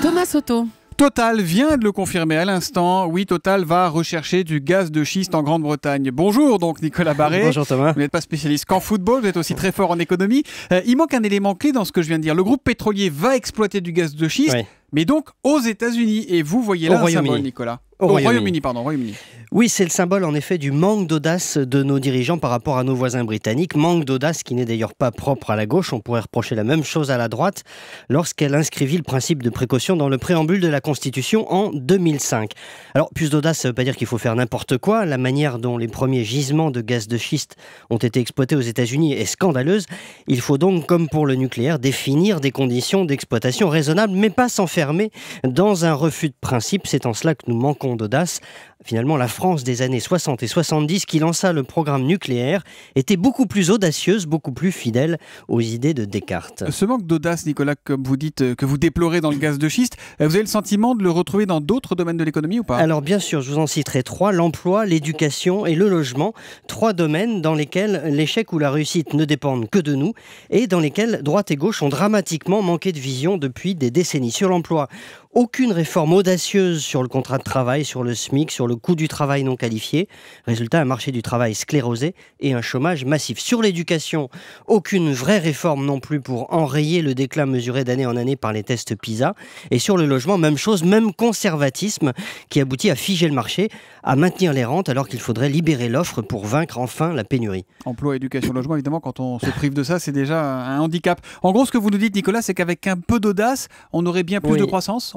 Thomas Soto. Total vient de le confirmer à l'instant. Oui, Total va rechercher du gaz de schiste en Grande-Bretagne. Bonjour donc Nicolas Barré. Bonjour Thomas. Vous n'êtes pas spécialiste qu'en football, vous êtes aussi très fort en économie. Euh, il manque un élément clé dans ce que je viens de dire. Le groupe pétrolier va exploiter du gaz de schiste, mais donc aux États-Unis. Et vous voyez là Au un Nicolas. Au, Royaume-Uni, pardon, Royaume-Uni. Oui, c'est le symbole en effet du manque d'audace de nos dirigeants par rapport à nos voisins britanniques. Manque d'audace qui n'est d'ailleurs pas propre à la gauche. On pourrait reprocher la même chose à la droite lorsqu'elle inscrivit le principe de précaution dans le préambule de la Constitution en 2005. Alors, plus d'audace, ça ne veut pas dire qu'il faut faire n'importe quoi. La manière dont les premiers gisements de gaz de schiste ont été exploités aux États-Unis est scandaleuse. Il faut donc, comme pour le nucléaire, définir des conditions d'exploitation raisonnables, mais pas s'enfermer dans un refus de principe. C'est en cela que nous manquons d'audace Finalement, la France des années 60 et 70 qui lança le programme nucléaire était beaucoup plus audacieuse, beaucoup plus fidèle aux idées de Descartes. Ce manque d'audace, Nicolas, que vous dites, euh, que vous déplorez dans le gaz de schiste, euh, vous avez le sentiment de le retrouver dans d'autres domaines de l'économie ou pas Alors bien sûr, je vous en citerai trois, l'emploi, l'éducation et le logement, trois domaines dans lesquels l'échec ou la réussite ne dépendent que de nous et dans lesquels droite et gauche ont dramatiquement manqué de vision depuis des décennies. Sur l'emploi, aucune réforme audacieuse sur le contrat de travail, sur le SMIC, sur le coût du travail non qualifié. Résultat, un marché du travail sclérosé et un chômage massif. Sur l'éducation, aucune vraie réforme non plus pour enrayer le déclin mesuré d'année en année par les tests PISA. Et sur le logement, même chose, même conservatisme qui aboutit à figer le marché, à maintenir les rentes alors qu'il faudrait libérer l'offre pour vaincre enfin la pénurie. Emploi, éducation, logement, évidemment, quand on se prive de ça, c'est déjà un handicap. En gros, ce que vous nous dites, Nicolas, c'est qu'avec un peu d'audace, on aurait bien plus de croissance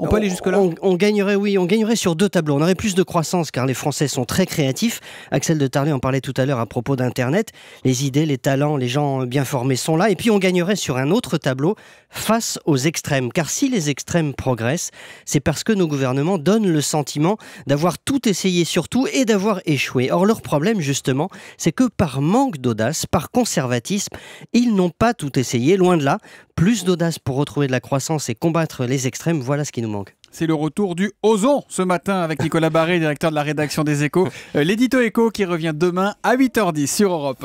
on, gagnerait, oui, on gagnerait sur deux tableaux. On aurait plus de croissance car les Français sont très créatifs. Axel de Tarlé en parlait tout à l'heure à propos d'Internet. Les idées, les talents, les gens bien formés sont là. Et puis on gagnerait sur un autre tableau face aux extrêmes. Car si les extrêmes progressent, c'est parce que nos gouvernements donnent le sentiment d'avoir tout essayé sur tout et d'avoir échoué. Or, leur problème, justement, c'est que par manque d'audace, par conservatisme, ils n'ont pas tout essayé, loin de là plus d'audace pour retrouver de la croissance et combattre les extrêmes, voilà ce qui nous manque. C'est le retour du Ozon ce matin avec Nicolas Barré, directeur de la rédaction des Échos. Euh, l'édito Écho qui revient demain à 8h10 sur Europe